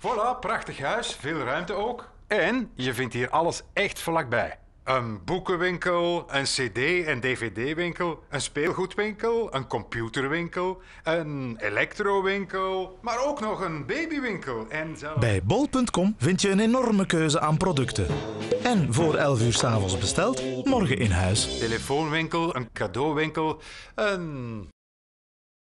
Voilà, prachtig huis, veel ruimte ook. En je vindt hier alles echt vlakbij. Een boekenwinkel, een cd- en dvd-winkel, een speelgoedwinkel, een computerwinkel, een elektrowinkel, maar ook nog een babywinkel en zelf. Bij bol.com vind je een enorme keuze aan producten. En voor 11 uur s'avonds besteld, morgen in huis. Telefoonwinkel, een cadeauwinkel, een